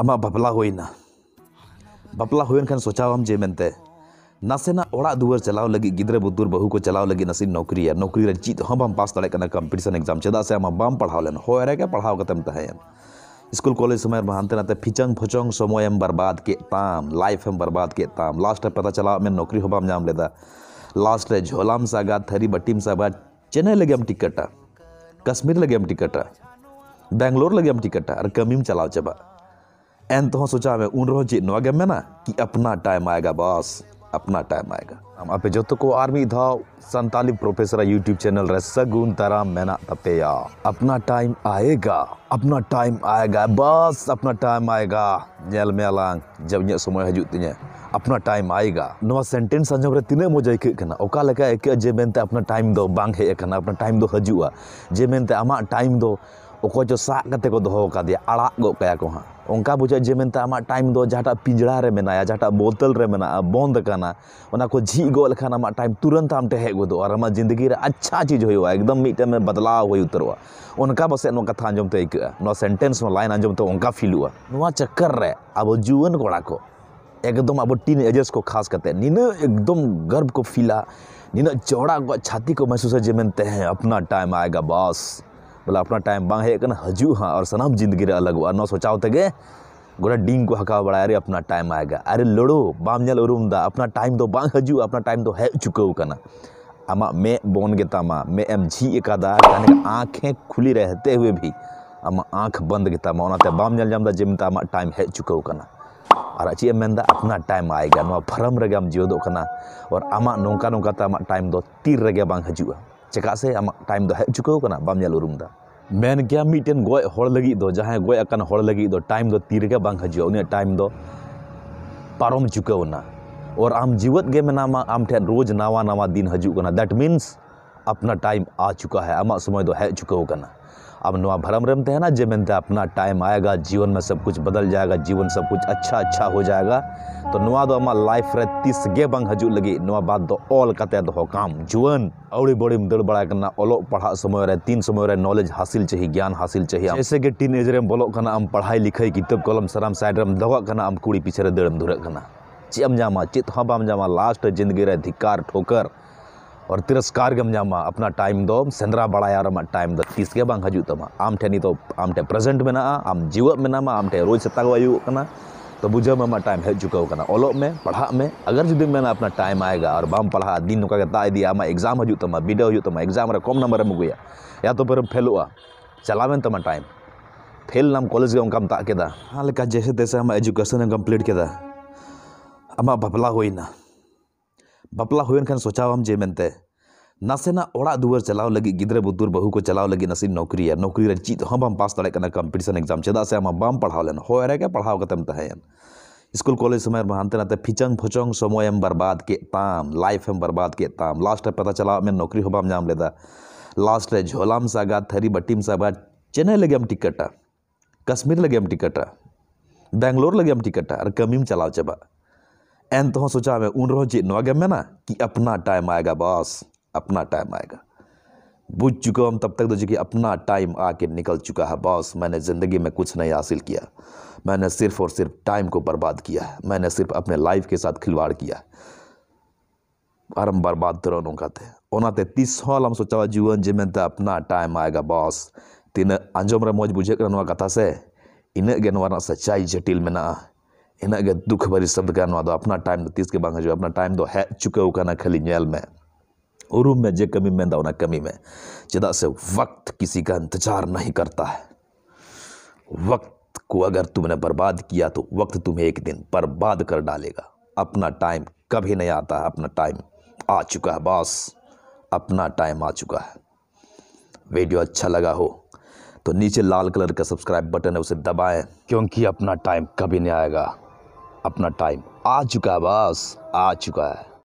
अमा बापला होना बापला होन खान सोचाओ हम जे मनते नासेना ओड़ा दुआर चलाव लगी गिद्रे बुद्धुर बहु को चलाव लगी नसी नौकरी है नौकरी रे हम पास दड़े कना कंपटीशन एग्जाम चदा से हम बम पढ़ाव लेन होय रे के पढ़ाव कतम स्कूल कॉलेज समय बहानते नाते फिचंग फचंग समय हम बर्बाद के ताम लाइफ हम बर्बाद के ताम लास्ट पता चला में नौकरी हम जाम लेदा लास्ट रे झोलाम सागा थरी बटीम सागा चेन्नई लगे हम टिकटा कश्मीर लगे हम टिकटा बेंगलोर लगे हम टिकटा और कमीम चलाव चबा एन तो सोचा मैं उन रहो जी नवागे में ना कि अपना टाइम आएगा बॉस अपना टाइम आएगा हम अपे जो तो को आर्मी था संताली प्रोफेसर यूट्यूब चैनल रे सगुन तरह तपे या अपना टाइम आएगा अपना टाइम आएगा बस अपना टाइम आएगा नेल में अलांग जब ये समय हजू तीन अपना टाइम आएगा नवा सेंटेंस अंजम रे तिने तीन के कना ओका लगा एक जे मेनते अपना टाइम दो बांग है हे अपना टाइम दो हजूआ जे मेनते अमा टाइम दो ᱚᱠᱚᱭ ᱪᱚ ᱥᱟᱵ ᱠᱟᱛᱮ ᱠᱚ ᱫᱚᱦᱚ ᱠᱟᱫᱮᱭᱟ ᱟᱲᱟᱜ ᱜᱚᱜ ᱠᱟᱭᱟ ᱠᱚ ᱦᱟᱸᱜ ᱚᱱᱠᱟ ᱵᱩᱡᱷᱟᱹᱜᱼᱟ ᱡᱮ ᱢᱮᱱᱛᱮ ᱟᱢᱟᱜ ᱴᱟᱭᱤᱢ ᱫᱚ ᱡᱟᱦᱟᱸᱴᱟᱜ ᱯᱤᱸᱡᱽᱲᱟ ᱨᱮ ᱢᱮᱱᱟᱭᱟ ᱡᱟᱦᱟᱸᱴᱟᱜ ᱵᱳᱛᱚᱞ ᱨᱮ ᱢᱮᱱᱟᱜᱼᱟ ᱵᱚᱱᱫ ᱟᱠᱟᱱᱟ ᱚᱱᱟ ᱠᱚ ᱡᱷᱤᱡ ᱜᱚᱜ ᱞᱮᱠᱷᱟᱱ ᱟᱢᱟᱜ ᱴᱟᱭᱤᱢ ᱛᱩᱨᱟᱹᱱᱛ ᱟᱢ ᱴᱷᱮᱡ ᱦᱮᱡ ᱜᱚᱫᱚᱜᱼᱟ ᱟᱨ ᱟᱢᱟᱜ ᱡᱤᱱᱫᱜᱤ ᱨᱮ ᱟᱪᱪᱷᱟ ᱪᱤᱡᱽ ᱦᱩᱭᱩᱜᱼᱟ ᱮᱠᱫᱚᱢ ᱢᱤᱫᱴᱮᱱ ᱵᱟᱫᱞᱟᱣ ᱦᱩᱭ ᱩᱛᱟᱹᱨᱚᱜᱼᱟ ᱚᱱᱠᱟ ᱯᱟᱥᱮᱡ ᱱᱚᱣᱟ ᱠᱟᱛᱷᱟ ᱟᱸᱡᱚᱢ ᱛᱮ ᱟᱹᱭᱠᱟᱹᱜᱼᱟ ᱱᱚᱣᱟ ᱥᱮᱱᱴᱮᱱᱥ ᱱᱚᱣᱟ ᱞᱟᱭᱤᱱ ᱟᱸᱡᱚᱢ ᱛᱮ ᱚᱱᱠᱟ ᱯᱷᱤᱞᱚᱜᱼᱟ ᱱᱚᱣᱟ ᱪᱚᱠᱠᱚᱨ ᱨᱮ ᱟᱵᱚ ᱡᱩᱣᱟᱹᱱ ᱠᱚᱲᱟ ᱠᱚ एकदम अब टीन एजेस को खास करते हैं नीना एकदम गर्व को फीला नीना चौड़ा छाती को महसूस है जे मनते हैं अपना टाइम आएगा बॉस बोले अपना टाइम बांग हेक हजू हाँ और सनाम जिंदगी रे अलग और सोचाव तगे गोटा डिंग को हका बड़ा अरे अपना टाइम आएगा अरे लड़ो बाम नल दा अपना टाइम तो बांग हजू अपना टाइम तो हे चुकाव करना आमा मैं बोन गेतामा मे एम झी जान आँखें खुली रहते हुए भी आमा आँख बंद गेतामा उनाते बाम नल जामदा जेमता आमा टाइम हे चुकाव और चे मेंदा अपना टाइम आएगा फरम रेगे आम जीवद और आम नौका नौका टाइम दो तीर रेगे बांग हजूगा से आम टाइम हज चुका बामूम मेन मिट्टन गजद जहां गजान टाइम तीरगे बा हज टाइम पारम चुकाना और आम जीवत के मेनामा आम ठे रोज नावा नवा दिन हजुना दैट मीन्स अपना टाइम आ चुका है आम समय तो है चुकाव अब ना भरम रम तेना जे मनते अपना टाइम आएगा जीवन में सब कुछ बदल जाएगा जीवन सब कुछ अच्छा अच्छा हो जाएगा तो ना तो अमा लाइफ रे तीस गे बंग हजू लगी ना बात दो ऑल कते दो काम जुआन अवड़ी बड़ी दड़ बड़ा करना ऑलो पढ़ा समय रे तीन समय रे नॉलेज हासिल चाहिए ज्ञान हासिल चाहिए जैसे कि टीन एज रे बोलो करना हम पढ़ाई लिखाई किताब कलम सराम साइड रे दगा करना हम कुड़ी पीछे रे दड़ करना चेम जामा चित हम बाम जामा लास्ट जिंदगी रे धिकार ठोकर और तिरस्कार अपना टाइम दो सेंद्रा बड़ा टाइम दो तीस के बांग हजू तमा आम ठे तो आम ठे प्रेजेंट में आम जीव में आम ठे रोज सेता आयुकना तो बुझे में टाइम हज चुका ओलो में पढ़ा में अगर जुदी में अपना टाइम आएगा और बाम पढ़ा दिन के ता इदी आम एग्जाम हजू तमा बिडा हजू तमा एग्जाम कम नंबर में या तो फिर फेलुआ चलावें तमा टाइम फेल नाम कॉलेज गम ता के हाँ जैसे तैसे हम एजुकेशन कंप्लीट के अमा बापला होना बापला होन खान सोचावाम जे मनते नसेना ओड़ा दुआर चलाव लगी गिद्रे बुद्धुर बहु को चलाव लगे नसी नौकरी है नौकरी रे चीत हम बम पास तड़े कना कंपटीशन एग्जाम चेदा से हम बम पढ़ाव लेन हो रे के पढ़ाव स्कूल कॉलेज समय में हमते नते फिचंग फचंग समय हम बर्बाद के ताम लाइफ हम बर्बाद के ताम लास्ट रे पता चला मैं नौकरी होबा हम जाम लेदा लास्ट रे झोलाम सागा थरी बटीम सागा चेन्नई लगे हम टिकट कश्मीर लगे हम टिकट बेंगलोर लगे हम टिकट अरे कमीम चलाव चाबा एन तो सोचा मैं उन रहो जे नवागे में ना कि अपना टाइम आएगा बस अपना टाइम आएगा बुझ चुका हम तब तक तो कि अपना टाइम आके निकल चुका है बॉस मैंने ज़िंदगी में कुछ नहीं हासिल किया मैंने सिर्फ और सिर्फ टाइम को बर्बाद किया है मैंने सिर्फ अपने लाइफ के साथ खिलवाड़ किया है और हम बर्बाद तो रहो कहते हैं तीस साल हम सोचा जीवन जे में तो अपना टाइम आएगा बॉस तीन अंजम रे मौज बुझे कथा से इनगे सच्चाई जटिल में इनगे दुख भरी शब्द का अपना टाइम तीस के बांग अपना टाइम दो है चुके उकाना खाली नल में उरूम में जे कमी में दा कमी में चेदा से वक्त किसी का इंतजार नहीं करता है वक्त को अगर तुमने बर्बाद किया तो वक्त तुम्हें एक दिन बर्बाद कर डालेगा अपना टाइम कभी नहीं आता है अपना टाइम आ चुका है बॉस अपना टाइम आ चुका है वीडियो अच्छा लगा हो तो नीचे लाल कलर का सब्सक्राइब बटन है उसे दबाएं क्योंकि अपना टाइम कभी नहीं आएगा अपना टाइम आ चुका है बस आ चुका है